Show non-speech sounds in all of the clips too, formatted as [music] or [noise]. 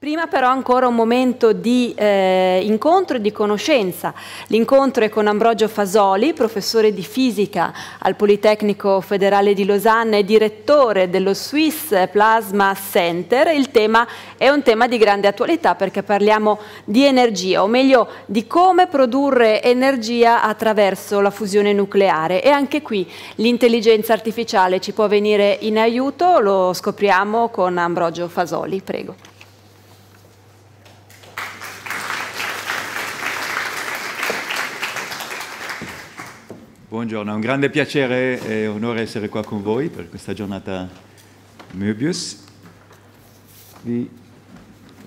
Prima però ancora un momento di eh, incontro e di conoscenza. L'incontro è con Ambrogio Fasoli, professore di fisica al Politecnico Federale di Losanna e direttore dello Swiss Plasma Center. Il tema è un tema di grande attualità perché parliamo di energia, o meglio di come produrre energia attraverso la fusione nucleare. E anche qui l'intelligenza artificiale ci può venire in aiuto, lo scopriamo con Ambrogio Fasoli. Prego. Buongiorno, è un grande piacere e onore essere qua con voi per questa giornata Möbius. Vi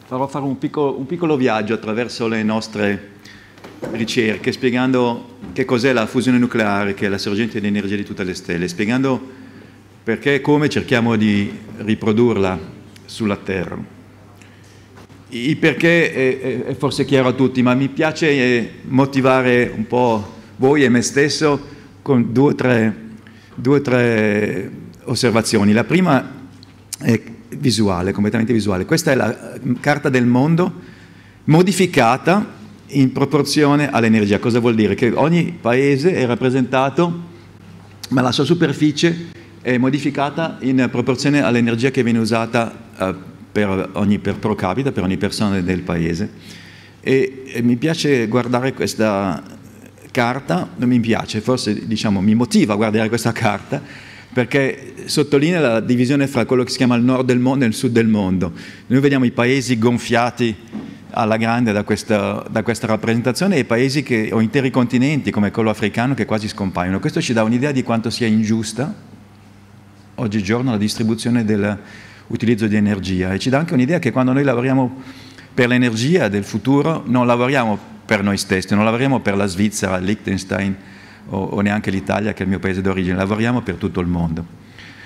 farò fare un piccolo, un piccolo viaggio attraverso le nostre ricerche, spiegando che cos'è la fusione nucleare, che è la sorgente di energia di tutte le stelle, spiegando perché e come cerchiamo di riprodurla sulla Terra. Il perché è, è, forse chiaro a tutti, ma mi piace eh, motivare un po' voi e me stesso con due o tre, due, tre osservazioni. La prima è visuale, completamente visuale. Questa è la mm, carta del mondo modificata in proporzione all'energia. Cosa vuol dire? Che ogni paese è rappresentato, ma la sua superficie è modificata in proporzione all'energia che viene usata eh, per ogni per pro capita, per ogni persona del paese. E, e mi piace guardare questa carta non mi piace, forse diciamo, mi motiva a guardare questa carta perché sottolinea la divisione fra quello che si chiama il nord del mondo e il sud del mondo. Noi vediamo i paesi gonfiati alla grande da questa, da questa rappresentazione e paesi che, o interi continenti come quello africano che quasi scompaiono. Questo ci dà un'idea di quanto sia ingiusta oggigiorno la distribuzione dell'utilizzo di energia e ci dà anche un'idea che quando noi lavoriamo per l'energia del futuro non lavoriamo per per noi stessi, non lavoriamo per la Svizzera, Liechtenstein o, o neanche l'Italia che è il mio paese d'origine, lavoriamo per tutto il mondo.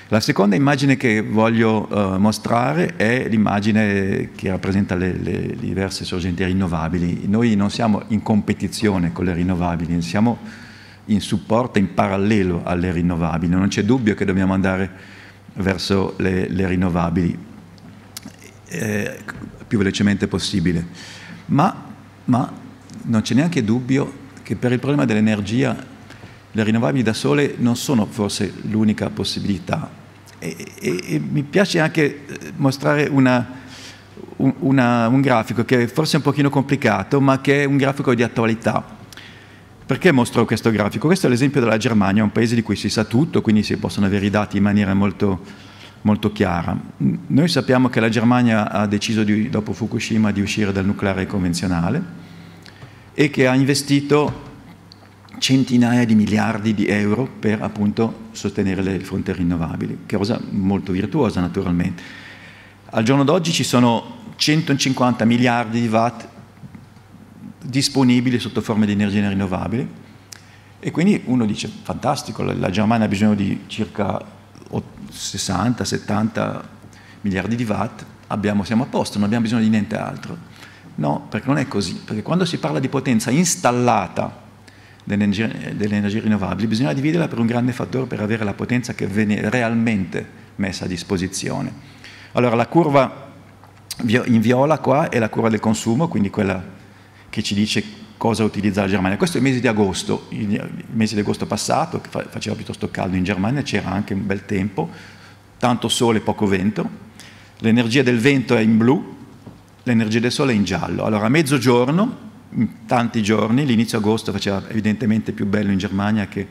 La seconda immagine che voglio uh, mostrare è l'immagine che rappresenta le, le, le, diverse sorgenti rinnovabili. Noi non siamo in competizione con le rinnovabili, siamo in supporto, in parallelo alle rinnovabili. Non c'è dubbio che dobbiamo andare verso le, le rinnovabili eh, più velocemente possibile. Ma, ma non c'è neanche dubbio che per il problema dell'energia le rinnovabili da sole non sono forse l'unica possibilità. E, e, e, mi piace anche eh, mostrare una, una, un grafico che forse è un pochino complicato, ma che è un grafico di attualità. Perché mostro questo grafico? Questo è l'esempio della Germania, un paese di cui si sa tutto, quindi si possono avere i dati in maniera molto, molto chiara. Noi sappiamo che la Germania ha deciso, di, dopo Fukushima, di uscire dal nucleare convenzionale, e che ha investito centinaia di miliardi di euro per appunto sostenere le fonti rinnovabili, che è cosa molto virtuosa naturalmente. Al giorno d'oggi ci sono 150 miliardi di watt disponibili sotto forma di energie rinnovabili e quindi uno dice fantastico, la Germania ha bisogno di circa 60-70 miliardi di watt, abbiamo, siamo a posto, non abbiamo bisogno di niente altro. No, perché non è così, perché quando si parla di potenza installata delle, delle energie rinnovabili bisogna dividerla per un grande fattore per avere la potenza che viene realmente messa a disposizione. Allora la curva in viola qua è la curva del consumo, quindi quella che ci dice cosa utilizza la Germania. Questo è il mese di agosto, il mese di agosto passato, che faceva piuttosto caldo in Germania, c'era anche un bel tempo, tanto sole e poco vento. L'energia del vento è in blu, l'energia del sole è in giallo. Allora a mezzogiorno, in tanti giorni, l'inizio agosto faceva evidentemente più bello in Germania che,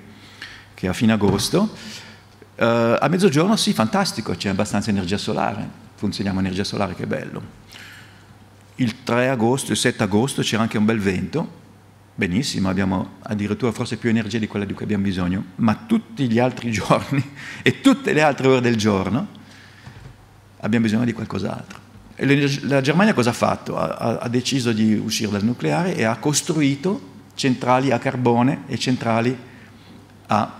che a fine agosto, uh, a mezzogiorno sì, fantastico, c'è abbastanza energia solare, funzioniamo energia solare, che bello. Il 3 agosto, il 7 agosto c'era anche un bel vento, benissimo, abbiamo addirittura forse più energia di quella di cui abbiamo bisogno, ma tutti gli altri [laughs] giorni e tutte le altre ore del giorno abbiamo bisogno di qualcos'altro. E la Germania cosa ha fatto? Ha, ha deciso di uscire dal nucleare e ha costruito centrali a carbone e centrali a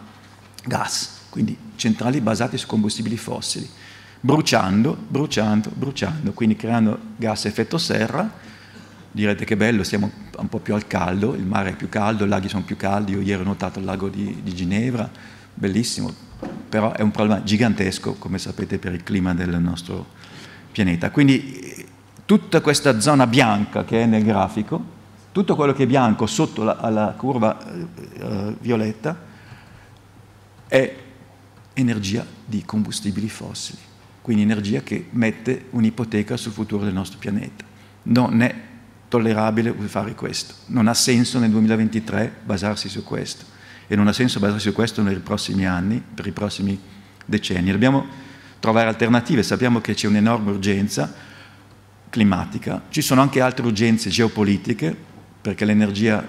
gas, quindi centrali basate su combustibili fossili, bruciando, bruciando, bruciando, quindi creando gas a effetto serra. Direte che bello, siamo un po' più al caldo, il mare è più caldo, i laghi sono più caldi, io ieri ho notato il lago di, di Ginevra, bellissimo, però è un problema gigantesco, come sapete, per il clima del nostro pianeta. Quindi tutta questa zona bianca che è nel grafico, tutto quello che è bianco sotto la, alla curva eh, eh, violetta è energia di combustibili fossili, quindi energia che mette un'ipoteca sul futuro del nostro pianeta. Non è tollerabile fare questo, non ha senso nel 2023 basarsi su questo e non ha senso basarsi su questo nei prossimi anni, per i prossimi decenni. Dobbiamo trovare alternative, sappiamo che c'è un'enorme urgenza climatica, ci sono anche altre urgenze geopolitiche, perché l'energia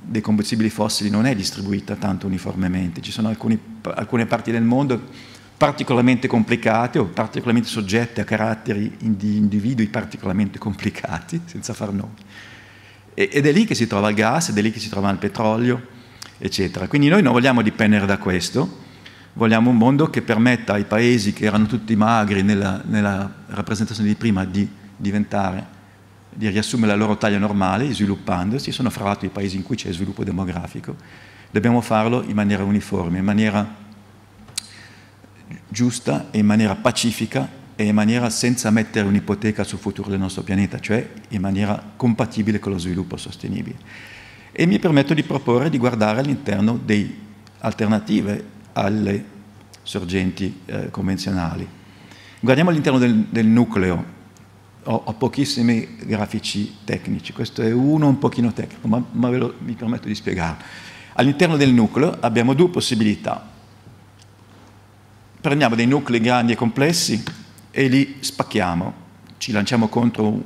dei combustibili fossili non è distribuita tanto uniformemente, ci sono alcuni, alcune parti del mondo particolarmente complicate o particolarmente soggette a caratteri di individui particolarmente complicati, [laughs] senza far nomi. Ed è lì che si trova il gas, ed è lì che si trova il petrolio, eccetera. Quindi noi non vogliamo dipendere da questo, Vogliamo un mondo che permetta ai paesi che erano tutti magri nella, nella rappresentazione di prima di diventare, di riassumere la loro taglia normale, sviluppandosi, sono fra l'altro i paesi in cui c'è sviluppo demografico. Dobbiamo farlo in maniera uniforme, in maniera giusta e in maniera pacifica e in maniera senza mettere un'ipoteca sul futuro del nostro pianeta, cioè in maniera compatibile con lo sviluppo sostenibile. E mi permetto di proporre di guardare all'interno delle alternative alle sorgenti eh, convenzionali. Guardiamo all'interno del, del nucleo, ho, ho, pochissimi grafici tecnici, questo è uno un pochino tecnico, ma, ma lo, mi permetto di spiegarlo. All'interno del nucleo abbiamo due possibilità. Prendiamo dei nuclei grandi e complessi e li spacchiamo, ci lanciamo contro un,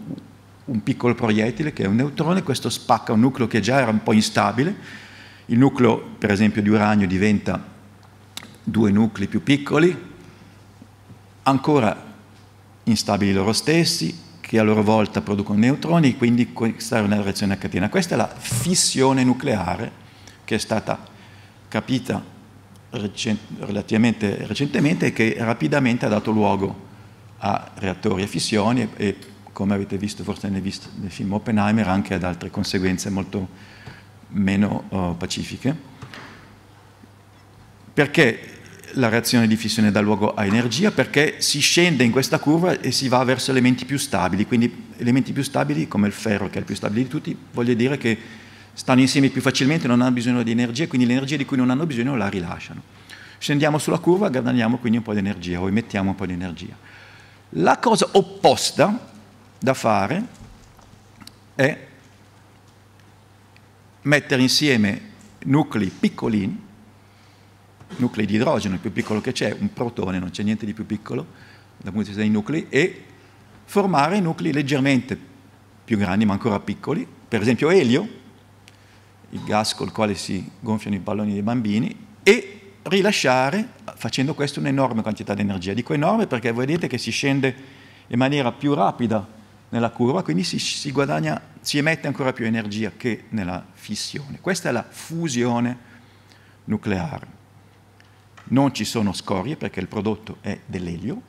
un piccolo proiettile che è un neutrone, questo spacca un nucleo che già era un po' instabile, il nucleo per esempio di uranio diventa due nuclei più piccoli, ancora instabili loro stessi, che a loro volta producono neutroni, quindi questa è una reazione a catena. Questa è la fissione nucleare che è stata capita recent relativamente recentemente e che rapidamente ha dato luogo a reattori a fissioni e, e come avete visto forse nel, visto nel, film Oppenheimer anche ad altre conseguenze molto meno uh, pacifiche. Perché la reazione di fissione dà luogo a energia? Perché si scende in questa curva e si va verso elementi più stabili, quindi elementi più stabili come il ferro che è il più stabile di tutti, voglio dire che stanno insieme più facilmente, non hanno bisogno di energia, quindi l'energia di cui non hanno bisogno la rilasciano. Scendiamo sulla curva, guadagniamo quindi un po' di energia o emettiamo un po' di energia. La cosa opposta da fare è mettere insieme nuclei piccolini nuclei di idrogeno, il più piccolo che c'è, un protone, non c'è niente di più piccolo dal punto di vista dei nuclei, e formare nuclei leggermente più grandi ma ancora piccoli, per esempio elio, il gas col quale si gonfiano i palloni dei bambini, e rilasciare, facendo questo, un'enorme quantità di energia. Dico enorme perché vedete che si scende in maniera più rapida nella curva, quindi si, si, guadagna, si emette ancora più energia che nella fissione. Questa è la fusione nucleare non ci sono scorie perché il prodotto è dell'elio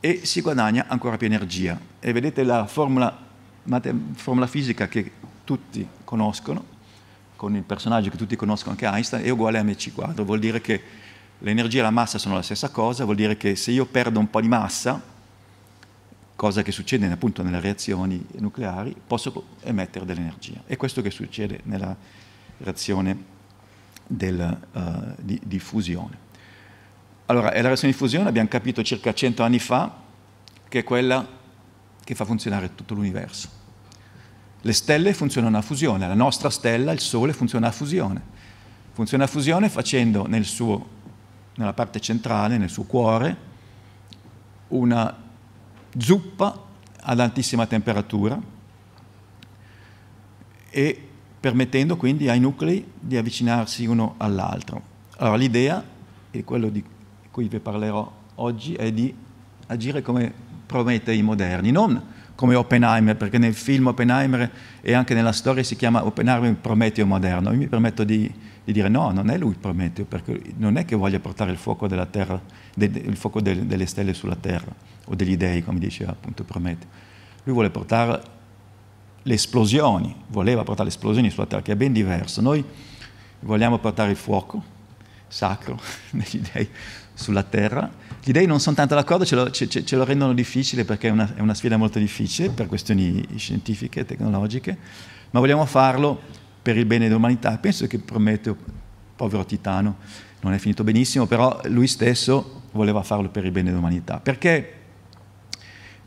e si guadagna ancora più energia. E vedete la formula, formula fisica che tutti conoscono, con il personaggio che tutti conoscono anche Einstein, è uguale a mc quadro, vuol dire che l'energia e la massa sono la stessa cosa, vuol dire che se io perdo un po' di massa, cosa che succede appunto nelle reazioni nucleari, posso emettere dell'energia. È questo che succede nella reazione nucleare del, uh, di, di, fusione. Allora, è la reazione di fusione, abbiamo capito circa 100 anni fa, che è quella che fa funzionare tutto l'universo. Le stelle funzionano a fusione, la nostra stella, il Sole, funziona a fusione. Funziona a fusione facendo nel suo, nella parte centrale, nel suo cuore, una zuppa ad altissima temperatura e permettendo quindi ai nuclei di avvicinarsi uno all'altro. Allora l'idea, e quello di cui vi parlerò oggi, è di agire come promette moderni, non come Oppenheimer, perché nel film Oppenheimer e anche nella storia si chiama Oppenheimer Prometeo moderno. Io mi permetto di, di dire no, non è lui il Prometeo, perché non è che voglia portare il fuoco, della terra, de, il fuoco de, delle stelle sulla terra, o degli dei, come diceva appunto Prometeo. Lui vuole portare le esplosioni, voleva portare le esplosioni sulla terra, che è ben diverso. Noi vogliamo portare il fuoco sacro [laughs] degli dèi sulla terra. Gli dèi non sono tanto d'accordo, ce lo, ce, ce lo rendono difficile perché è una, è una, sfida molto difficile per questioni scientifiche, tecnologiche, ma vogliamo farlo per il bene dell'umanità. Penso che Prometeo, povero Titano, non è finito benissimo, però lui stesso voleva farlo per il bene dell'umanità. Perché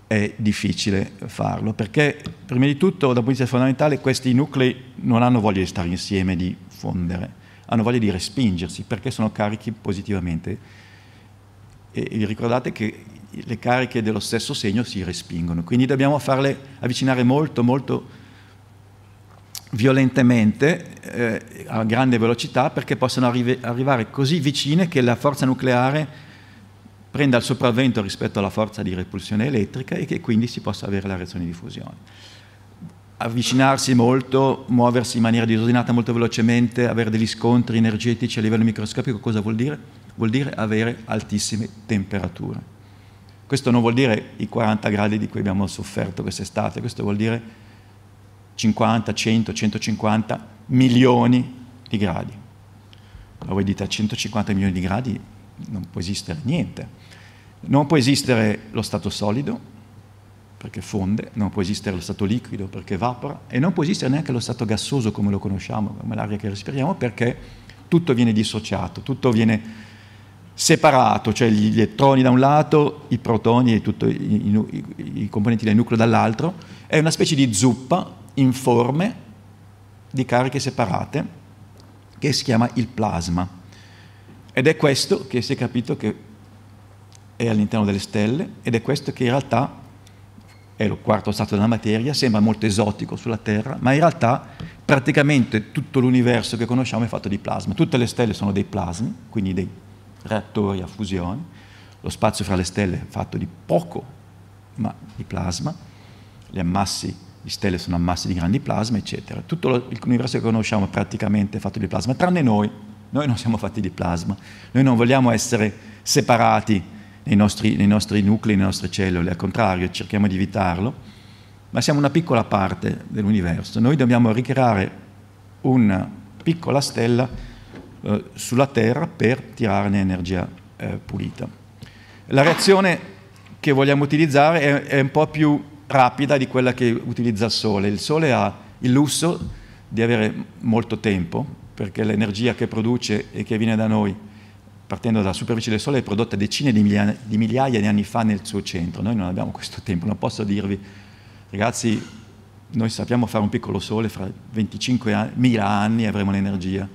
è difficile farlo, perché prima di tutto, dal punto di vista fondamentale, questi nuclei non hanno voglia di stare insieme, di fondere, hanno voglia di respingersi, perché sono carichi positivamente. E vi ricordate che le cariche dello stesso segno si respingono, quindi dobbiamo farle avvicinare molto, molto violentemente, eh, a grande velocità, perché possano arri arrivare così vicine che la forza nucleare prenda il sopravvento rispetto alla forza di repulsione elettrica e che quindi si possa avere la reazione di fusione. Avvicinarsi molto, muoversi in maniera disordinata molto velocemente, avere degli scontri energetici a livello microscopico, cosa vuol dire? Vuol dire avere altissime temperature. Questo non vuol dire i 40 gradi di cui abbiamo sofferto quest'estate, questo vuol dire 50, 100, 150 milioni di gradi. Ma voi dite a 150 milioni di gradi non può esistere niente non può esistere lo stato solido, perché fonde, non può esistere lo stato liquido, perché evapora, e non può esistere neanche lo stato gassoso come lo conosciamo, come l'aria che respiriamo, perché tutto viene dissociato, tutto viene separato, cioè gli elettroni da un lato, i protoni e tutto, i, i, i componenti del nucleo dall'altro, è una specie di zuppa informe di cariche separate che si chiama il plasma. Ed è questo che si è capito che è all'interno delle stelle ed è questo che in realtà è lo quarto stato della materia, sembra molto esotico sulla Terra, ma in realtà praticamente tutto l'universo che conosciamo è fatto di plasma. Tutte le stelle sono dei plasmi, quindi dei reattori a fusione, lo spazio fra le stelle è fatto di poco, ma di plasma, Gli ammassi di stelle sono ammassi di grandi plasma, eccetera. Tutto l'universo che conosciamo è praticamente fatto di plasma, tranne noi. Noi non siamo fatti di plasma, noi non vogliamo essere separati nei nostri, nei nostri nuclei, nelle nostre cellule, al contrario cerchiamo di evitarlo, ma siamo una piccola parte dell'universo. Noi dobbiamo ricreare una piccola stella eh, sulla Terra per tirarne energia eh, pulita. La reazione che vogliamo utilizzare è, è un po' più rapida di quella che utilizza il Sole. Il Sole ha il lusso di avere molto tempo, perché l'energia che produce e che viene da noi partendo dalla superficie del Sole, prodotta decine di migliaia, di migliaia di anni fa nel suo centro. Noi non abbiamo questo tempo, non posso dirvi, ragazzi, noi sappiamo fare un piccolo Sole, fra 25.000 anni avremo l'energia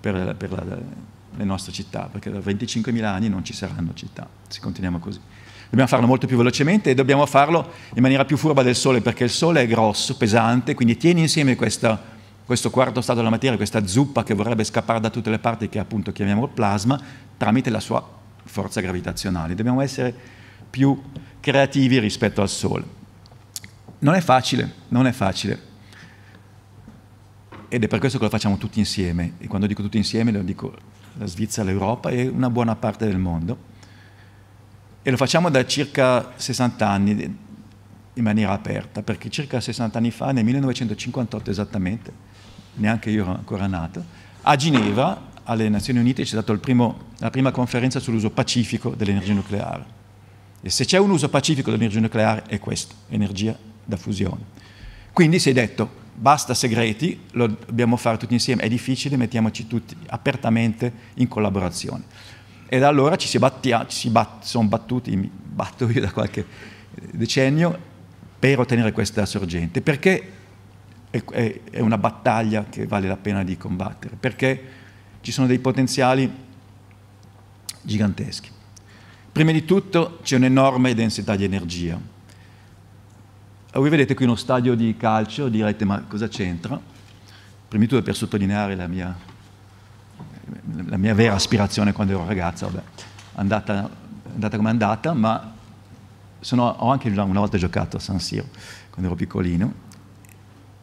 per, per la, le nostre città, perché da 25.000 anni non ci saranno città, se continuiamo così. Dobbiamo farlo molto più velocemente e dobbiamo farlo in maniera più furba del Sole, perché il Sole è grosso, pesante, quindi tieni insieme questa questo quarto stato della materia, questa zuppa che vorrebbe scappare da tutte le parti che appunto chiamiamo plasma, tramite la sua forza gravitazionale. Dobbiamo essere più creativi rispetto al Sole. Non è facile, non è facile. Ed è per questo che lo facciamo tutti insieme. E quando dico tutti insieme, lo dico la Svizzera, l'Europa e una buona parte del mondo. E lo facciamo da circa 60 anni in maniera aperta, perché circa 60 anni fa, nel 1958 esattamente, neanche io ero ancora nato, a Ginevra, alle Nazioni Unite, c'è stata la prima conferenza sull'uso pacifico dell'energia nucleare. E se c'è un uso pacifico dell'energia nucleare è questo, energia da fusione. Quindi si è detto, basta segreti, lo dobbiamo fare tutti insieme, è difficile, mettiamoci tutti apertamente in collaborazione. E da allora ci si, battia, ci si bat, sono battuti, mi batto io da qualche decennio, per ottenere questa sorgente, perché è, è una battaglia che vale la pena di combattere, perché ci sono dei potenziali giganteschi. Prima di tutto c'è un'enorme densità di energia. Ah, voi vedete qui uno stadio di calcio, direte ma cosa c'entra? Prima di tutto per sottolineare la mia, la mia vera aspirazione quando ero ragazza, vabbè, andata, andata come andata, ma sono, ho anche una volta giocato a San Siro, quando ero piccolino,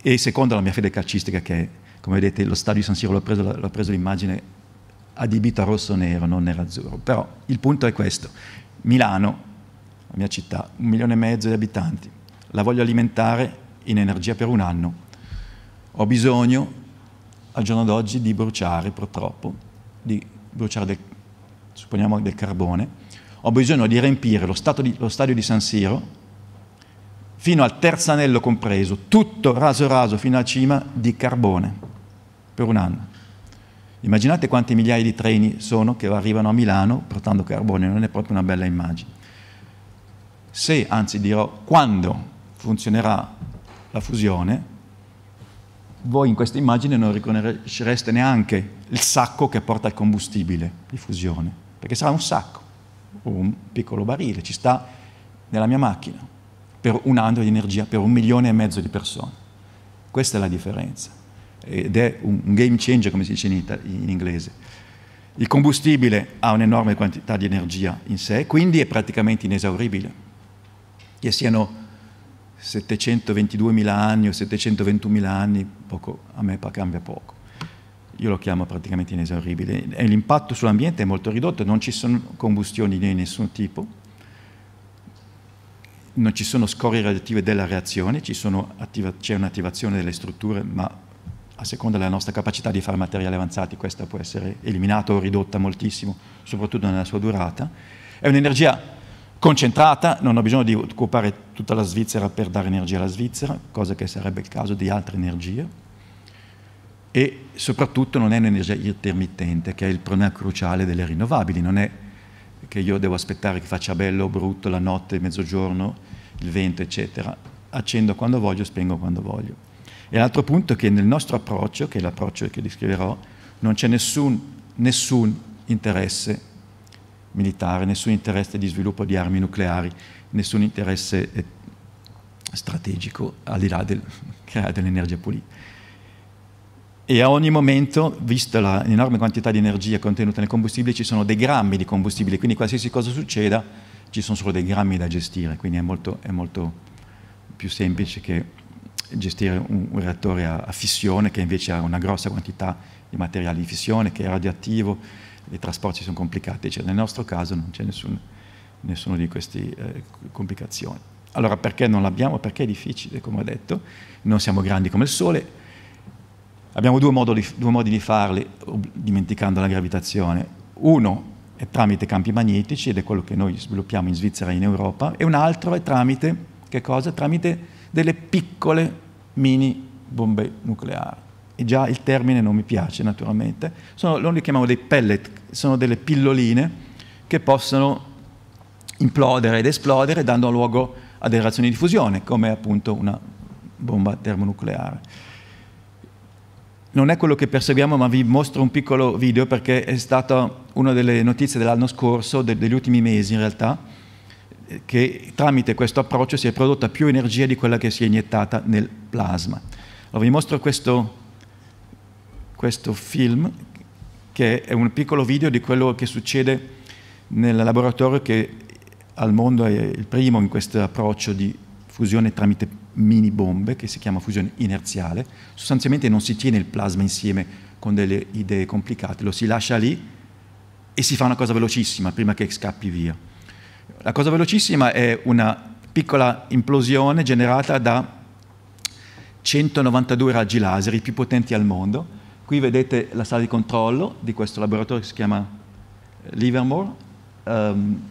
e secondo la mia fede calcistica che, come vedete, lo stadio di San Siro l'ho preso, l'ho preso l'immagine adibita rosso-nero, non nero-azzurro. Però il punto è questo. Milano, la mia città, un milione e mezzo di abitanti, la voglio alimentare in energia per un anno. Ho bisogno, al giorno d'oggi, di bruciare, purtroppo, di bruciare del, supponiamo del carbone. Ho bisogno di riempire lo, di, lo stadio di San Siro fino al terzo anello compreso, tutto raso raso fino a cima di carbone per un anno. Immaginate quanti migliaia di treni sono che arrivano a Milano portando carbone, non è proprio una bella immagine. Se, anzi dirò, quando funzionerà la fusione, voi in questa immagine non riconoscereste neanche il sacco che porta il combustibile di fusione, perché sarà un sacco un piccolo barile, ci sta nella mia macchina per un anno di energia per un milione e mezzo di persone. Questa è la differenza ed è un game changer come si dice in, in inglese. Il combustibile ha un'enorme quantità di energia in sé, quindi è praticamente inesauribile. Che siano 722.000 anni o 721.000 anni, poco, a me cambia poco. Io lo chiamo praticamente inesauribile. L'impatto sull'ambiente è molto ridotto, non ci sono combustioni di nessun tipo non ci sono scorie radioattive della reazione, c'è un'attivazione delle strutture, ma a seconda della nostra capacità di fare materiali avanzati questa può essere eliminata o ridotta moltissimo, soprattutto nella sua durata. È un'energia concentrata, non ho bisogno di occupare tutta la Svizzera per dare energia alla Svizzera, cosa che sarebbe il caso di altre energie e soprattutto non è un'energia intermittente, che è il problema cruciale delle rinnovabili, non è che io devo aspettare che faccia bello o brutto la notte, il mezzogiorno, il vento, eccetera. Accendo quando voglio, spengo quando voglio. E l'altro punto è che nel nostro approccio, che è l'approccio che descriverò, non c'è nessun, nessun interesse militare, nessun interesse di sviluppo di armi nucleari, nessun interesse eh, strategico al di là del [laughs] creare dell'energia pulita e a ogni momento, vista l'enorme quantità di energia contenuta nel combustibile, ci sono dei grammi di combustibile, quindi qualsiasi cosa succeda ci sono solo dei grammi da gestire, quindi è molto, è molto più semplice che gestire un, un reattore a, a, fissione che invece ha una grossa quantità di materiale di fissione, che è radioattivo, i trasporti sono complicati, cioè, nel nostro caso non c'è nessun, nessuna di queste eh, complicazioni. Allora perché non l'abbiamo? Perché è difficile, come ho detto, non siamo grandi come il Sole, Abbiamo due modi, due modi di farli, dimenticando la gravitazione. Uno è tramite campi magnetici, ed è quello che noi sviluppiamo in Svizzera e in Europa, e un altro è tramite, tramite delle piccole mini bombe nucleari. E già il termine non mi piace, naturalmente. Sono, noi li chiamiamo dei pellet, sono delle pilloline che possono implodere ed esplodere, dando luogo a delle reazioni di fusione, come appunto una bomba termonucleare non è quello che perseguiamo, ma vi mostro un piccolo video perché è stata una delle notizie dell'anno scorso, de degli ultimi mesi in realtà, che tramite questo approccio si è prodotta più energia di quella che si è iniettata nel plasma. Allora, vi mostro questo, questo film, che è un piccolo video di quello che succede nel laboratorio che al mondo è il primo in questo approccio di fusione tramite plasma mini bombe che si chiama fusione inerziale. Sostanzialmente non si tiene il plasma insieme con delle idee complicate, lo si lascia lì e si fa una cosa velocissima prima che scappi via. La cosa velocissima è una piccola implosione generata da 192 raggi laser, i più potenti al mondo. Qui vedete la sala di controllo di questo laboratorio che si chiama Livermore, um,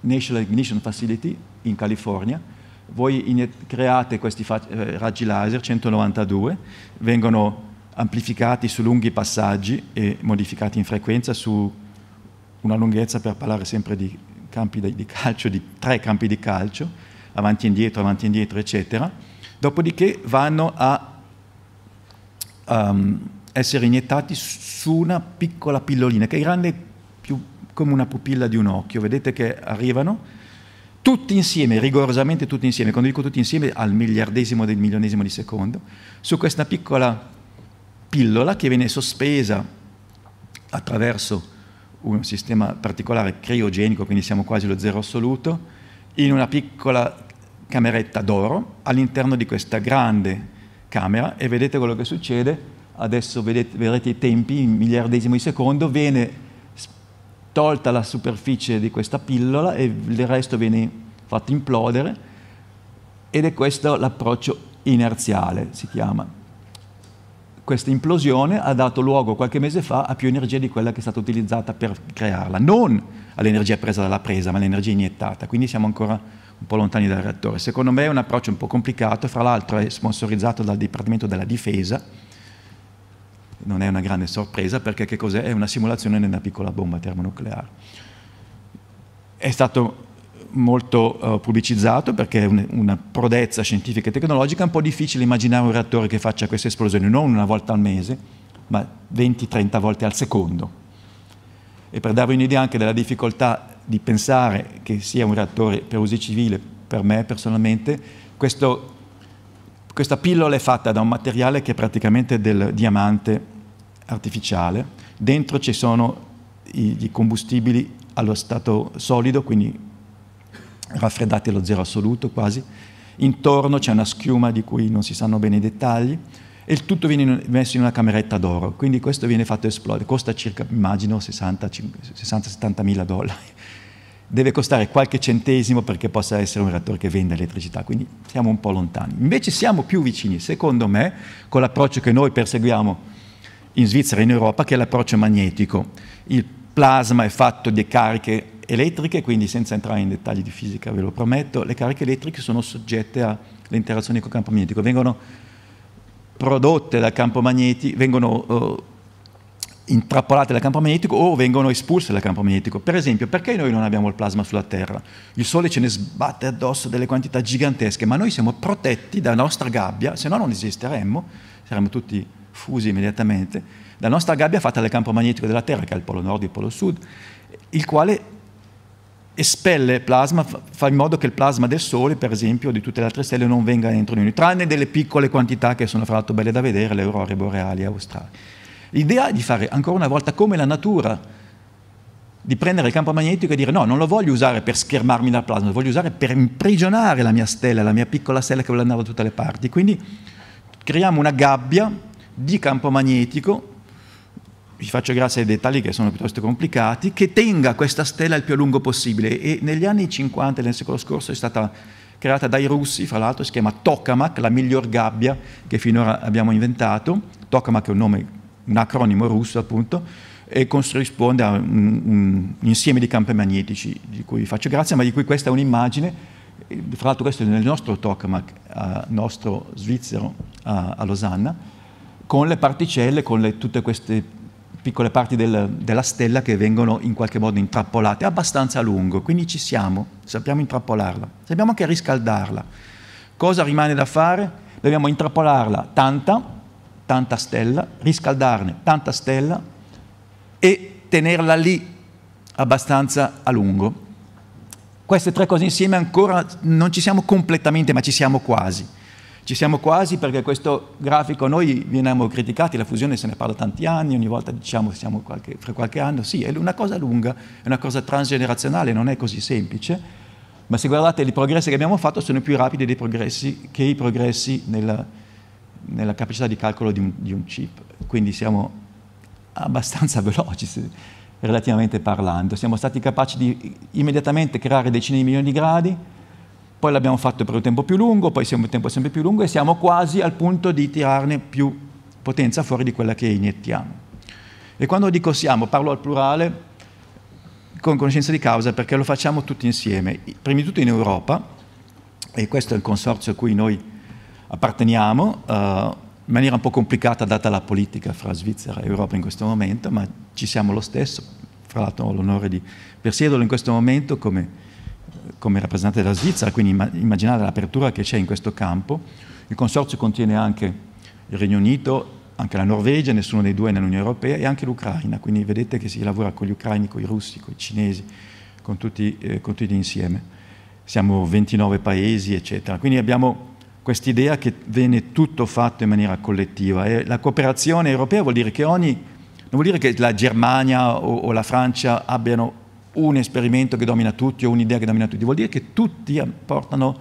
National Ignition Facility in California voi create questi eh, raggi laser 192, vengono amplificati su lunghi passaggi e modificati in frequenza su una lunghezza per parlare sempre di campi di calcio, di tre campi di calcio, avanti e indietro, avanti e indietro, eccetera. Dopodiché vanno a um, essere iniettati su una piccola pillolina, che è grande più come una pupilla di un occhio. Vedete che arrivano, tutti insieme, rigorosamente tutti insieme, quando dico tutti insieme al miliardesimo del milionesimo di secondo, su questa piccola pillola che viene sospesa attraverso un sistema particolare criogenico, quindi siamo quasi lo zero assoluto, in una piccola cameretta d'oro all'interno di questa grande camera e vedete quello che succede, adesso vedete, vedrete i tempi in miliardesimo di secondo, viene tolta la superficie di questa pillola e il resto viene fatto implodere ed è questo l'approccio inerziale, si chiama. Questa implosione ha dato luogo qualche mese fa a più energia di quella che è stata utilizzata per crearla, non all'energia presa dalla presa, ma all'energia iniettata, quindi siamo ancora un po' lontani dal reattore. Secondo me è un approccio un po' complicato, fra l'altro è sponsorizzato dal Dipartimento della Difesa, non è una grande sorpresa perché che cos'è? È una simulazione di una piccola bomba termonucleare. È stato molto uh, pubblicizzato perché è un, una prodezza scientifica e tecnologica, è un po' difficile immaginare un reattore che faccia queste esplosioni, non una volta al mese, ma 20-30 volte al secondo. E per darvi un'idea anche della difficoltà di pensare che sia un reattore per uso civile, per me personalmente, questo, questa pillola è fatta da un materiale che è praticamente del diamante artificiale, dentro ci sono i, i combustibili allo stato solido, quindi raffreddati allo zero assoluto quasi, intorno c'è una schiuma di cui non si sanno bene i dettagli e il tutto viene messo in una cameretta d'oro, quindi questo viene fatto esplodere, costa circa, immagino, 60-70 mila dollari, deve costare qualche centesimo perché possa essere un reattore che vende elettricità, quindi siamo un po' lontani. Invece siamo più vicini, secondo me, con l'approccio che noi perseguiamo in Svizzera e in Europa, che è l'approccio magnetico. Il plasma è fatto di cariche elettriche, quindi senza entrare in dettagli di fisica, ve lo prometto, le cariche elettriche sono soggette alle interazioni col campo magnetico, vengono prodotte dal campo magnetico, vengono uh, intrappolate dal campo magnetico o vengono espulse dal campo magnetico. Per esempio, perché noi non abbiamo il plasma sulla Terra? Il Sole ce ne sbatte addosso delle quantità gigantesche, ma noi siamo protetti dalla nostra gabbia, se no non esisteremmo, saremmo tutti fusi immediatamente la nostra gabbia fatta dal campo magnetico della Terra, che è il polo nord e il polo sud, il quale espelle plasma, fa in modo che il plasma del Sole, per esempio, o di tutte le altre stelle non venga dentro di noi, tranne delle piccole quantità che sono fra l'altro belle da vedere, le aurore boreali australi. L'idea è di fare ancora una volta come la natura, di prendere il campo magnetico e dire no, non lo voglio usare per schermarmi dal plasma, lo voglio usare per imprigionare la mia stella, la mia piccola stella che vuole andare da tutte le parti. Quindi creiamo una gabbia di campo magnetico, vi faccio grazie ai dettagli che sono piuttosto complicati, che tenga questa stella il più a lungo possibile. E negli anni 50 del secolo scorso è stata creata dai russi, fra l'altro si chiama Tokamak, la miglior gabbia che finora abbiamo inventato. Tokamak è un nome, un acronimo russo appunto, e corrisponde a un, un, insieme di campi magnetici di cui vi faccio grazie, ma di cui questa è un'immagine. Fra l'altro questo è nel nostro Tokamak, eh, nostro svizzero eh, a Losanna con le particelle, con le, tutte queste piccole parti del, della stella che vengono in qualche modo intrappolate abbastanza a lungo, quindi ci siamo, sappiamo intrappolarla, sappiamo anche riscaldarla. Cosa rimane da fare? Dobbiamo intrappolarla tanta, tanta stella, riscaldarne tanta stella e tenerla lì abbastanza a lungo. Queste tre cose insieme ancora non ci siamo completamente, ma ci siamo quasi. Ci siamo quasi perché questo grafico, noi veniamo criticati, la fusione se ne parla tanti anni, ogni volta diciamo che siamo qualche, fra qualche anno, sì, è una cosa lunga, è una cosa transgenerazionale, non è così semplice, ma se guardate i progressi che abbiamo fatto sono più rapidi dei progressi che i progressi nella, nella capacità di calcolo di un, di un, chip, quindi siamo abbastanza [laughs] veloci se, relativamente parlando, siamo stati capaci di immediatamente creare decine di milioni di gradi, poi l'abbiamo fatto per un tempo più lungo, poi siamo un tempo sempre più lungo e siamo quasi al punto di tirarne più potenza fuori di quella che iniettiamo. E quando dico siamo, parlo al plurale con conoscenza di causa perché lo facciamo tutti insieme, prima di tutto in Europa, e questo è il consorzio a cui noi apparteniamo, uh, in maniera un po' complicata data la politica fra Svizzera e Europa in questo momento, ma ci siamo lo stesso, fra l'altro ho l'onore di persiederlo in questo momento come come rappresentante della Svizzera, quindi immaginate l'apertura che c'è in questo campo. Il consorzio contiene anche il Regno Unito, anche la Norvegia, nessuno dei due nell'Unione Europea, e anche l'Ucraina, quindi vedete che si lavora con gli ucraini, con i russi, con i cinesi, con tutti, eh, con tutti insieme. Siamo 29 paesi, eccetera. Quindi abbiamo questa idea che viene tutto fatto in maniera collettiva. E la cooperazione europea vuol dire che ogni, non vuol dire che la Germania o, o la Francia abbiano un esperimento che domina tutti o un'idea che domina tutti, vuol dire che tutti portano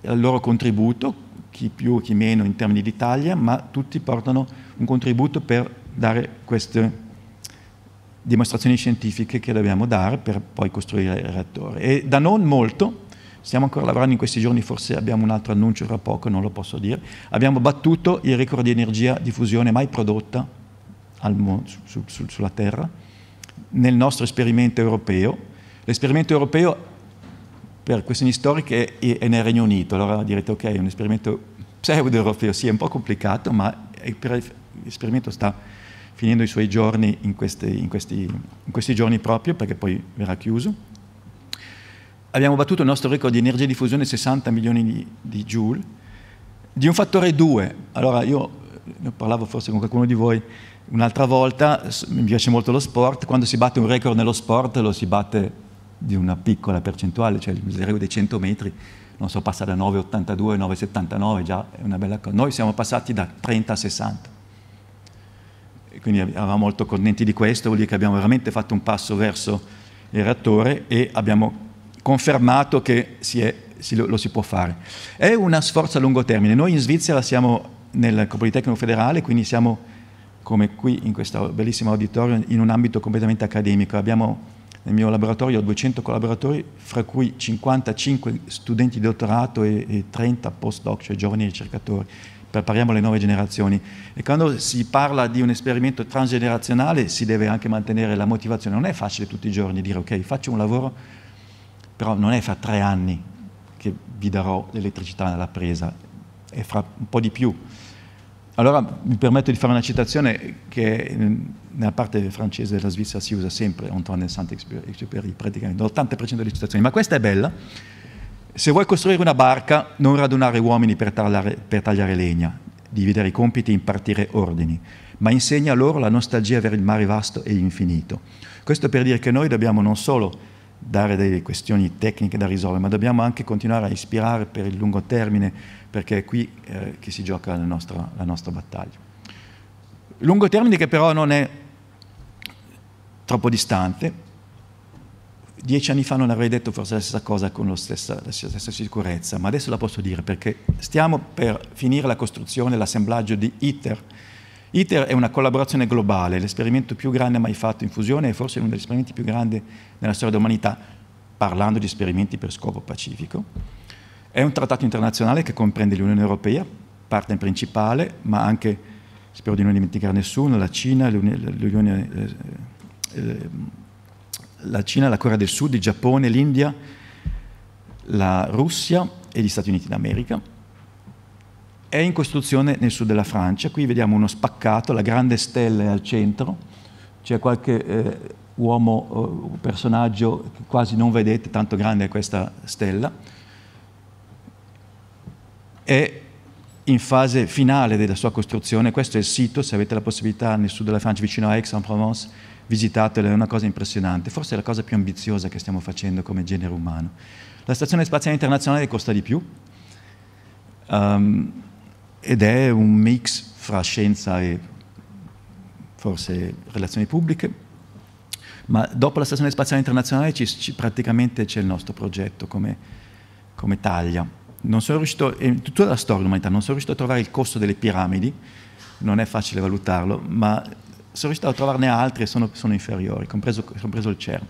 il loro contributo, chi più, chi meno in termini di taglia, ma tutti portano un contributo per dare queste dimostrazioni scientifiche che dobbiamo dare per poi costruire il reattore. E da non molto, stiamo ancora lavorando in questi giorni, forse abbiamo un altro annuncio fra poco, non lo posso dire, abbiamo battuto il record di energia di fusione mai prodotta mondo, su, su, sulla Terra nel nostro esperimento europeo. L'esperimento europeo per questioni storiche è, è nel Regno Unito, allora direte ok, è un esperimento pseudo-europeo, sì, è un po' complicato, ma l'esperimento sta finendo i suoi giorni in questi, in, questi, in questi giorni proprio, perché poi verrà chiuso. Abbiamo battuto il nostro record di energia di fusione 60 milioni di, di joule, di un fattore 2. Allora io ne parlavo forse con qualcuno di voi, Un'altra volta, mi piace molto lo sport, quando si batte un record nello sport lo si batte di una piccola percentuale, cioè il misero dei 100 metri, non so, passa da 9,82 9,79, già è una bella cosa. Noi siamo passati da 30 a 60. E quindi eravamo molto contenti di questo, vuol dire che abbiamo veramente fatto un passo verso il reattore e abbiamo confermato che si è, si, lo, lo, si può fare. È una sforza a lungo termine. Noi in Svizzera siamo nel Copolitecnico Federale, quindi siamo come qui in questo bellissimo auditorio, in un ambito completamente accademico. Abbiamo nel mio laboratorio 200 collaboratori, fra cui 55 studenti di dottorato e, e 30 postdoc, cioè giovani ricercatori. Prepariamo le nuove generazioni. E quando si parla di un esperimento transgenerazionale si deve anche mantenere la motivazione. Non è facile tutti i giorni dire ok, faccio un lavoro, però non è fra tre anni che vi darò l'elettricità nella presa, è fra un po' di più allora mi permetto di fare una citazione che mm, nella parte francese della Svizzera si usa sempre, Antoine Saint-Exupéry, praticamente l'80% delle citazioni, ma questa è bella. Se vuoi costruire una barca, non radunare uomini per tagliare, per tagliare legna, dividere i compiti e impartire ordini, ma insegna loro la nostalgia per il mare vasto e infinito. Questo per dire che noi dobbiamo non solo dare delle questioni tecniche da risolvere, ma dobbiamo anche continuare a ispirare per il lungo termine, perché è qui eh, che si gioca la nostra, la nostra battaglia. Lungo termine che però non è troppo distante. Dieci anni fa non avrei detto forse la stessa cosa con stessa, la stessa sicurezza, ma adesso la posso dire perché stiamo per finire la costruzione, l'assemblaggio di ITER, ITER è una collaborazione globale, l'esperimento più grande mai fatto in fusione e forse uno degli esperimenti più grandi nella storia dell'umanità, parlando di esperimenti per scopo pacifico. È un trattato internazionale che comprende l'Unione Europea, parte principale, ma anche, spero di non dimenticare nessuno, la Cina, l'Unione, eh, eh, la, Cina, la Corea del Sud, il Giappone, l'India, la Russia e gli Stati Uniti d'America è in costruzione nel sud della Francia. Qui vediamo uno spaccato, la grande stella è al centro, c'è qualche eh, uomo, eh, personaggio che quasi non vedete, tanto grande è questa stella. È in fase finale della sua costruzione, questo è il sito, se avete la possibilità nel sud della Francia, vicino a Aix-en-Provence, visitatelo, è una cosa impressionante, forse è la cosa più ambiziosa che stiamo facendo come genere umano. La Stazione Spaziale Internazionale costa di più, um, ed è un mix fra scienza e forse relazioni pubbliche. Ma dopo la Stazione Spaziale Internazionale ci, ci, praticamente c'è il nostro progetto come, come taglia. Non sono riuscito, in tutta la storia dell'umanità, non sono riuscito a trovare il costo delle piramidi, non è facile valutarlo, ma sono riuscito a trovarne altri e sono, sono, inferiori, compreso, compreso, il CERN.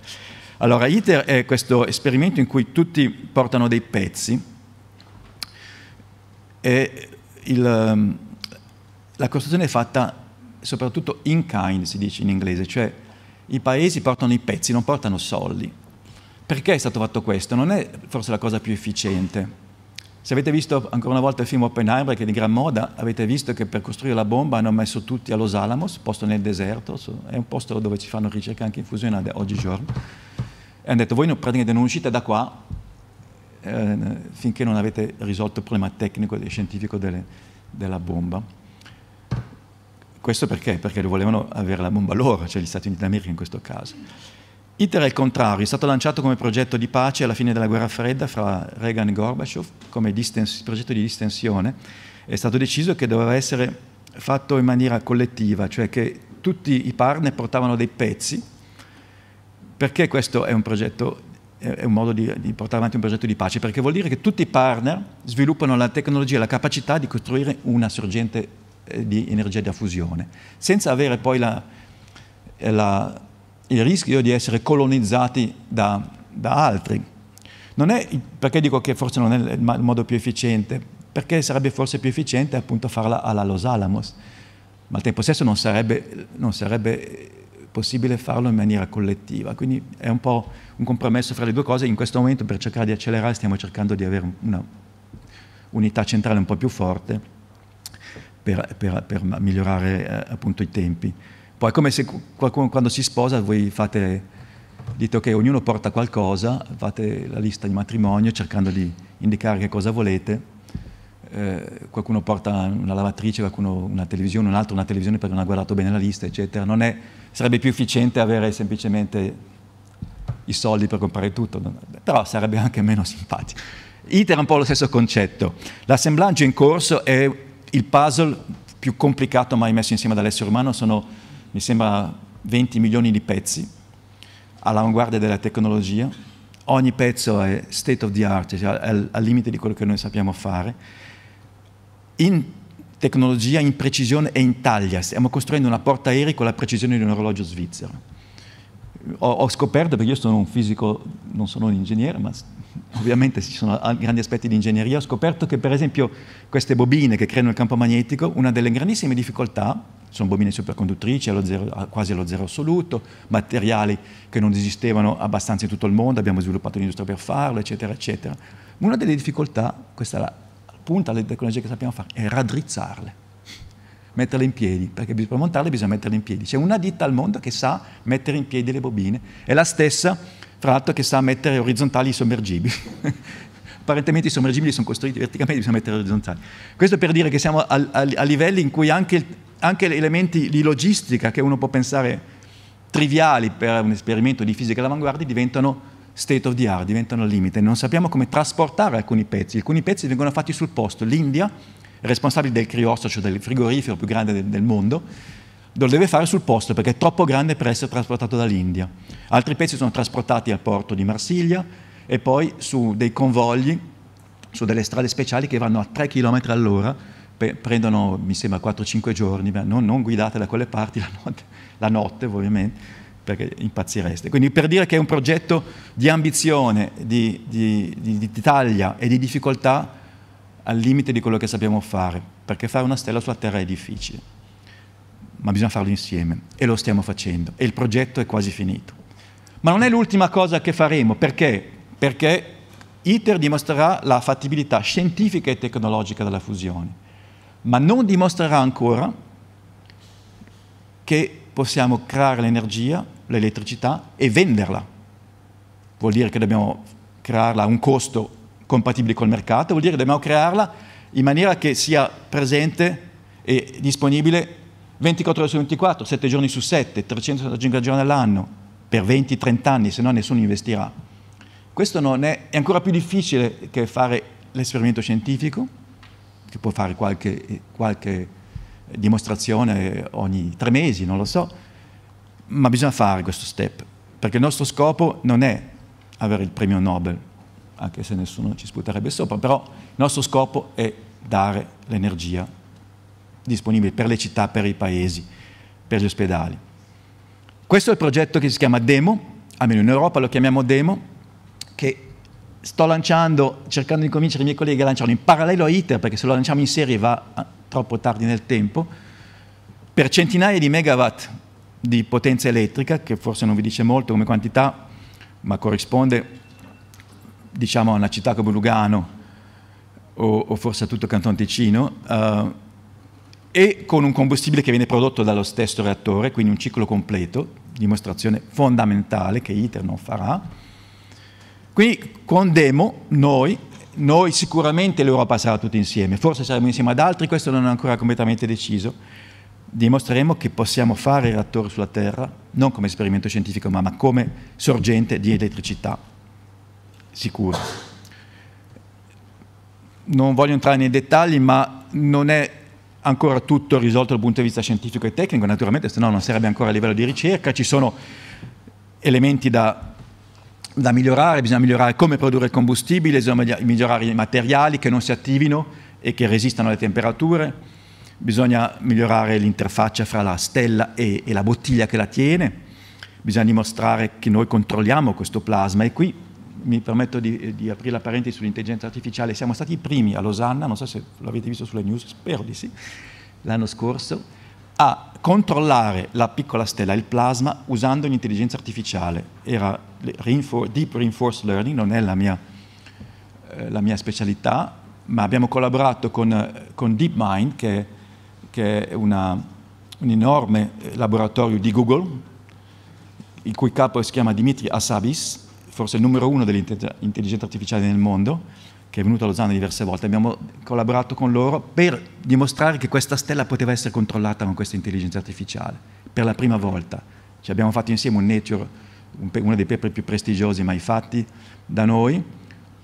Allora, ITER è questo esperimento in cui tutti portano dei pezzi e il, ehm, la costruzione è fatta soprattutto in kind, si dice in inglese, cioè i paesi portano i pezzi, non portano soldi. Perché è stato fatto questo? Non è forse la cosa più efficiente. Se avete visto ancora una volta il film Open Oppenheimer, che è di gran moda, avete visto che per costruire la bomba hanno messo tutti a Los Alamos, posto nel deserto, è un posto dove ci fanno ricerca anche in fusione oggigiorno, e hanno detto voi praticamente non uscite da qua eh, finché non avete risolto il problema tecnico e scientifico delle, della bomba. Questo perché? Perché volevano avere la bomba loro, cioè gli Stati Uniti d'America in questo caso. ITER è il contrario, è stato lanciato come progetto di pace alla fine della guerra fredda fra Reagan e Gorbachev, come progetto di distensione. È stato deciso che doveva essere fatto in maniera collettiva, cioè che tutti i partner portavano dei pezzi, perché questo è un progetto è un modo di, di, portare avanti un progetto di pace, perché vuol dire che tutti i partner sviluppano la tecnologia e la capacità di costruire una sorgente eh, di energia da fusione, senza avere poi la, eh, la, il rischio di essere colonizzati da, da altri. È, perché dico che forse non è il modo più efficiente? Perché sarebbe forse più efficiente appunto farla alla Los Alamos, ma al tempo stesso non sarebbe, non sarebbe possibile farlo in maniera collettiva, quindi è un po' un compromesso fra le due cose. In questo momento, per cercare di accelerare, stiamo cercando di avere una unità centrale un po' più forte per, per, per migliorare eh, appunto i tempi. Poi è come se qualcuno quando si sposa voi fate, dite ok, ognuno porta qualcosa, fate la lista di matrimonio cercando di indicare che cosa volete. Eh, qualcuno porta una lavatrice, qualcuno una televisione, un altro una televisione perché non ha guardato bene la lista, eccetera. Non È, sarebbe più efficiente avere semplicemente i soldi per comprare tutto, però sarebbe anche meno simpatico. ITER è un po' lo stesso concetto. L'assemblaggio in corso è il puzzle più complicato mai messo insieme dall'essere umano, sono mi sembra 20 milioni di pezzi all'avanguardia della tecnologia, ogni pezzo è state of the art, cioè al, al limite di quello che noi sappiamo fare. In tecnologia, in precisione e in taglia, stiamo costruendo una portaerei con la precisione di un orologio svizzero ho, ho, scoperto, perché io sono un fisico, non sono un ingegnere, ma [laughs] ovviamente ci sono grandi aspetti di ingegneria, ho scoperto che per esempio queste bobine che creano il campo magnetico, una delle grandissime difficoltà, sono bobine superconduttrici allo zero, quasi allo zero assoluto, materiali che non esistevano abbastanza in tutto il mondo, abbiamo sviluppato l'industria per farlo, eccetera, eccetera. Una delle difficoltà, questa è la punta delle tecnologie che sappiamo fare, è raddrizzarle metterle in piedi, perché per montarle bisogna metterle in piedi. C'è una ditta al mondo che sa mettere in piedi le bobine, è la stessa, fra l'altro, che sa mettere orizzontali i sommergibili. [laughs] Apparentemente i sommergibili sono costruiti verticalmente, bisogna mettere orizzontali. Questo per dire che siamo a, a, a livelli in cui anche, anche elementi di logistica che uno può pensare triviali per un esperimento di fisica all'avanguardia diventano state of the art, diventano al limite. Non sappiamo come trasportare alcuni pezzi. Alcuni pezzi vengono fatti sul posto. L'India responsabile del criosso, cioè del frigorifero più grande del, del mondo, lo deve fare sul posto perché è troppo grande per essere trasportato dall'India. Altri pezzi sono trasportati al porto di Marsiglia e poi su dei convogli, su delle strade speciali che vanno a 3 km all'ora, prendono mi sembra 4-5 giorni, non, non, guidate da quelle parti [laughs] la notte, la notte ovviamente perché impazzireste. Quindi per dire che è un progetto di ambizione, di, di, di, di taglia e di difficoltà al limite di quello che sappiamo fare, perché fare una stella sulla Terra è difficile, ma bisogna farlo insieme e lo stiamo facendo e il progetto è quasi finito. Ma non è l'ultima cosa che faremo, perché? Perché ITER dimostrerà la fattibilità scientifica e tecnologica della fusione, ma non dimostrerà ancora che possiamo creare l'energia, l'elettricità e venderla. Vuol dire che dobbiamo crearla a un costo compatibili col mercato, vuol dire che dobbiamo crearla in maniera che sia presente e disponibile 24 ore su 24, 7 giorni su 7, 365 giorni all'anno, per 20-30 anni, se no nessuno investirà. Questo è, è ancora più difficile che fare l'esperimento scientifico, che può fare qualche, qualche dimostrazione ogni tre mesi, non lo so, ma bisogna fare questo step, perché il nostro scopo non è avere il premio Nobel, anche se nessuno ci sputerebbe sopra, però il nostro scopo è dare l'energia disponibile per le città, per i paesi, per gli ospedali. Questo è il progetto che si chiama Demo, almeno in Europa lo chiamiamo Demo, che sto lanciando, cercando di convincere i miei colleghi a lanciarlo in parallelo a ITER, perché se lo lanciamo in serie va eh, troppo tardi nel tempo, per centinaia di megawatt di potenza elettrica, che forse non vi dice molto come quantità, ma corrisponde diciamo, a una città come Lugano o, o forse a tutto il Canton Ticino, uh, e con un combustibile che viene prodotto dallo stesso reattore, quindi un ciclo completo, dimostrazione fondamentale che ITER non farà. Quindi con Demo noi, noi sicuramente l'Europa sarà tutti insieme, forse saremo insieme ad altri, questo non è ancora completamente deciso, dimostreremo che possiamo fare il reattore sulla Terra, non come esperimento scientifico, ma, ma come sorgente di elettricità sicuro. Non voglio entrare nei dettagli, ma non è ancora tutto risolto dal punto di vista scientifico e tecnico, naturalmente, se no non sarebbe ancora a livello di ricerca, ci sono elementi da, da migliorare, bisogna migliorare come produrre il combustibile, bisogna migliorare i materiali che non si attivino e che resistano alle temperature, bisogna migliorare l'interfaccia fra la stella e, e la bottiglia che la tiene, bisogna dimostrare che noi controlliamo questo plasma e qui mi permetto di, di aprire la parentesi sull'intelligenza artificiale, siamo stati i primi a Losanna, non so se l'avete visto sulle news, spero di sì, l'anno scorso, a controllare la piccola stella, il plasma, usando l'intelligenza artificiale. Era reinfor- Deep Reinforced Learning, non è la mia, eh, la mia specialità, ma abbiamo collaborato con, con DeepMind, che, che è una, un enorme laboratorio di Google, il cui capo si chiama Dimitri Asabis, forse il numero uno dell'intelligenza artificiale nel mondo, che è venuto a Lozano diverse volte. Abbiamo collaborato con loro per dimostrare che questa stella poteva essere controllata con questa intelligenza artificiale, per la prima volta. Ci abbiamo fatto insieme un Nature, un, uno dei paper più prestigiosi mai fatti da noi.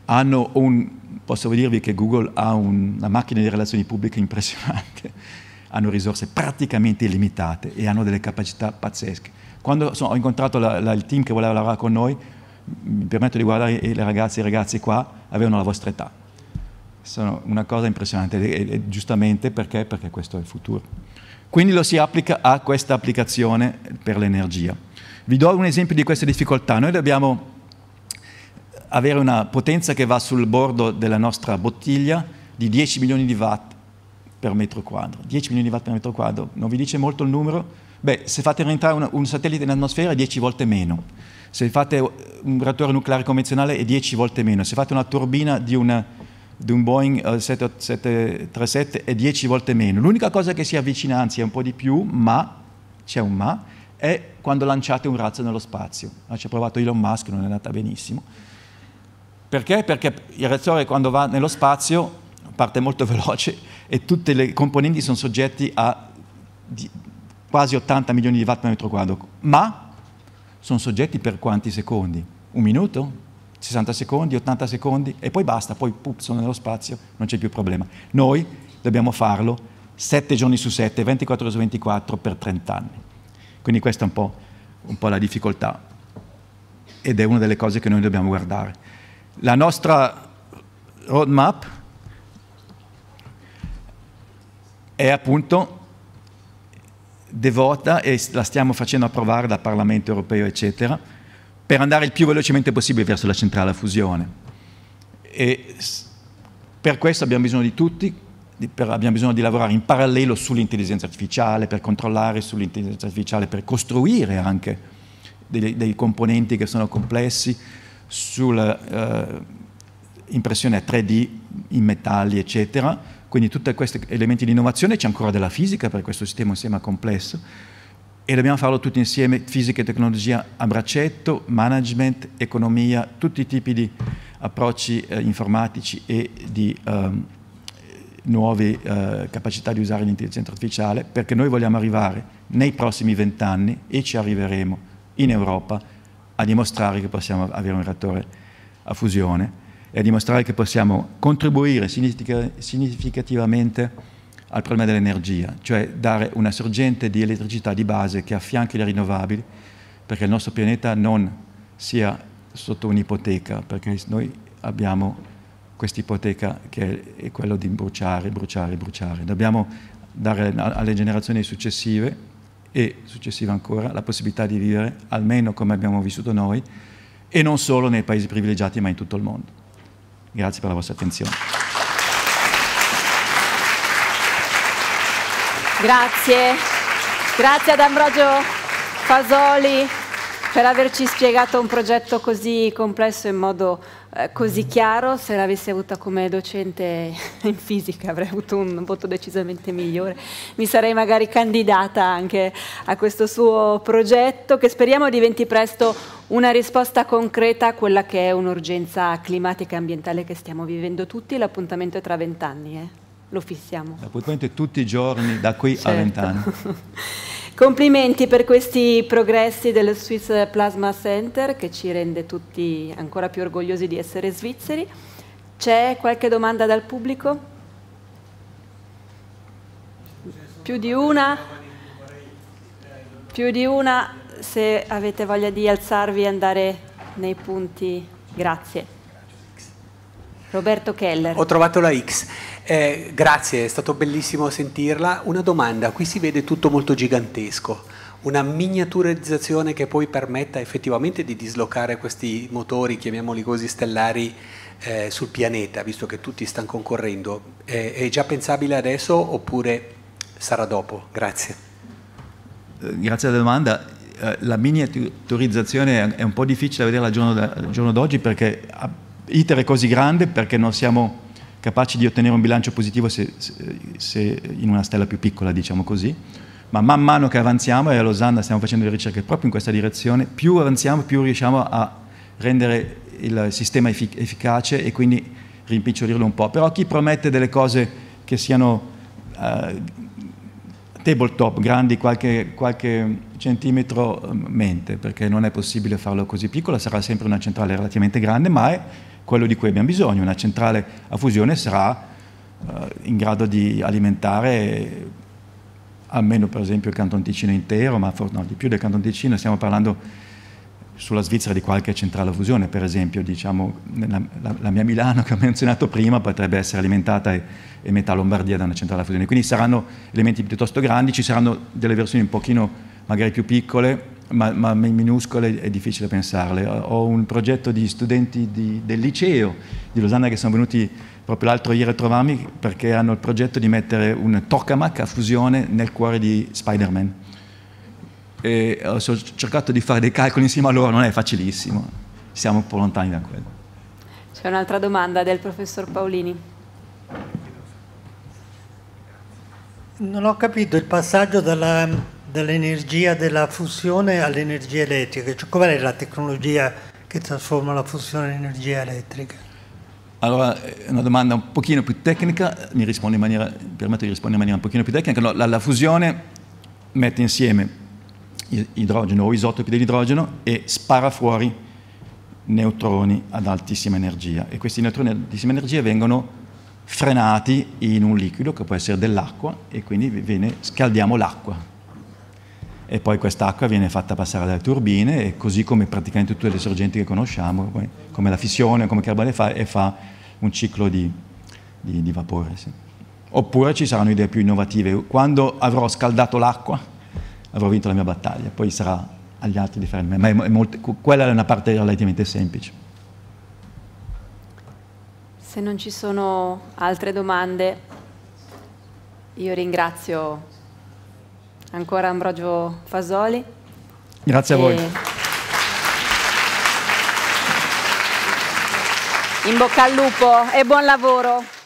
Hanno Un, posso dirvi che Google ha un, una macchina di relazioni pubbliche [laughs] impressionante, hanno risorse praticamente illimitate e hanno delle capacità pazzesche. Quando so, ho incontrato la, la, il team che voleva lavorare con noi, mi permetto di guardare le ragazze e i ragazzi qua, avevano la vostra età. Sono una cosa impressionante, e, e, giustamente perché? Perché questo è il futuro. Quindi lo si applica a questa applicazione per l'energia. Vi do un esempio di queste difficoltà. Noi dobbiamo avere una potenza che va sul bordo della nostra bottiglia di 10 milioni di watt per metro quadro. 10 milioni di watt per metro quadro, non vi dice molto il numero? Beh, se fate rientrare un, un satellite in atmosfera è 10 volte meno. Se fate un reattore nucleare convenzionale è 10 volte meno, se fate una turbina di, una, di un Boeing 737 eh, è 10 volte meno. L'unica cosa che si avvicina, anzi è un po' di più, ma, c'è un ma, è quando lanciate un razzo nello spazio. Ah, ci ha provato Elon Musk, non è andata benissimo. Perché? Perché il reattore quando va nello spazio parte molto [laughs] veloce e tutte le componenti sono soggetti a quasi 80 milioni di watt per metro quadro. Ma sono soggetti per quanti secondi? Un minuto? 60 secondi? 80 secondi? E poi basta, poi pup, sono nello spazio, non c'è più problema. Noi dobbiamo farlo 7 giorni su 7, 24 ore su 24 per 30 anni. Quindi questa è un po', un po', la difficoltà ed è una delle cose che noi dobbiamo guardare. La nostra roadmap è appunto devota e la stiamo facendo approvare dal Parlamento europeo, eccetera, per andare il più velocemente possibile verso la centrale a fusione. E per questo abbiamo bisogno di tutti, di, per, abbiamo bisogno di lavorare in parallelo sull'intelligenza artificiale, per controllare sull'intelligenza artificiale, per costruire anche dei, dei componenti che sono complessi, sull'impressione eh, uh, a 3D in metalli, eccetera, quindi tutti questi elementi di innovazione, c'è ancora della fisica, per questo sistema sembra complesso, e dobbiamo farlo tutti insieme, fisica e tecnologia a braccetto, management, economia, tutti i tipi di approcci eh, informatici e di um, nuove eh, capacità di usare l'intelligenza artificiale, perché noi vogliamo arrivare nei prossimi vent'anni, e ci arriveremo in Europa, a dimostrare che possiamo avere un reattore a fusione e a dimostrare che possiamo contribuire significativamente al problema dell'energia, cioè dare una sorgente di elettricità di base che affianchi le rinnovabili, perché il nostro pianeta non sia sotto un'ipoteca, perché noi abbiamo questa ipoteca che è quella di bruciare, bruciare, bruciare. Dobbiamo dare alle generazioni successive e successive ancora la possibilità di vivere almeno come abbiamo vissuto noi e non solo nei paesi privilegiati ma in tutto il mondo. Grazie per la vostra attenzione. Grazie, grazie ad Ambrogio Fasoli per averci spiegato un progetto così complesso in modo eh, così chiaro. Se l'avessi avuta come docente [laughs] in fisica avrei avuto un voto decisamente migliore. Mi sarei magari candidata anche a questo suo progetto che speriamo diventi presto una risposta concreta a quella che è un'urgenza climatica e ambientale che stiamo vivendo tutti. L'appuntamento è tra vent'anni, eh? lo fissiamo. L'appuntamento è tutti i giorni da qui certo. a vent'anni. [laughs] Complimenti per questi progressi del Swiss Plasma Center che ci rende tutti ancora più orgogliosi di essere svizzeri. C'è qualche domanda dal pubblico? Più di una? Più di una se avete voglia di alzarvi e andare nei punti. Grazie. Roberto Keller. Ho trovato la X. Eh, grazie, è stato bellissimo sentirla. Una domanda, qui si vede tutto molto gigantesco, una miniaturizzazione che poi permetta effettivamente di dislocare questi motori, chiamiamoli così, stellari eh, sul pianeta, visto che tutti stanno concorrendo. Eh, è già pensabile adesso oppure sarà dopo? Grazie. Eh, grazie alla domanda eh, la miniaturizzazione è un po' difficile da vedere al giorno, d'oggi perché ah, ITER è così grande perché non siamo capaci di ottenere un bilancio positivo se, se, se in una stella più piccola, diciamo così. Ma man mano che avanziamo, e a Losanna stiamo facendo le ricerche proprio in questa direzione, più avanziamo, più riusciamo a rendere il sistema effic efficace e quindi rimpicciolirlo un po'. Però chi promette delle cose che siano uh, tabletop, grandi qualche, qualche, centimetro, mm, mente, perché non è possibile farlo così piccola, sarà sempre una centrale relativamente grande, ma è quello di cui abbiamo bisogno. Una centrale a fusione sarà eh, in grado di alimentare almeno per esempio il Canton Ticino intero, ma no, di più del Canton Ticino, stiamo parlando sulla Svizzera di qualche centrale a fusione, per esempio, diciamo, la, la, la, mia Milano che ho menzionato prima potrebbe essere alimentata e, e, metà Lombardia da una centrale a fusione, quindi saranno elementi piuttosto grandi, ci saranno delle versioni un pochino magari più piccole, ma, ma minuscole è difficile pensarle. Ho un progetto di studenti di, del liceo di Losanna che sono venuti proprio l'altro ieri a trovarmi perché hanno il progetto di mettere un tokamak a fusione nel cuore di Spider-Man. E ho eh, cercato di fare dei calcoli insieme a loro, non è facilissimo, siamo un po' lontani da quello. C'è un'altra domanda del professor Paolini. Non ho capito il passaggio dalla dall'energia della fusione all'energia elettrica, cioè qual è la tecnologia che trasforma la fusione in energia elettrica? Allora, è una domanda un pochino più tecnica, mi rispondo in maniera, permetto di rispondere in maniera un pochino più tecnica, no, la, la fusione mette insieme idrogeno o isotopi dell'idrogeno e spara fuori neutroni ad altissima energia e questi neutroni ad altissima energia vengono frenati in un liquido che può essere dell'acqua e quindi viene, scaldiamo l'acqua e poi quest'acqua viene fatta passare dalle turbine e così come praticamente tutte le sorgenti che conosciamo, come la fissione, come carbone fa, e fa un ciclo di, di, di vapore. Sì. Oppure ci saranno idee più innovative. Quando avrò scaldato l'acqua avrò vinto la mia battaglia, poi sarà agli altri di fare ma è, è molto, quella è una parte relativamente semplice. Se non ci sono altre domande, io ringrazio ancora Ambrogio Fasoli. Grazie e... a voi. In bocca al lupo e buon lavoro.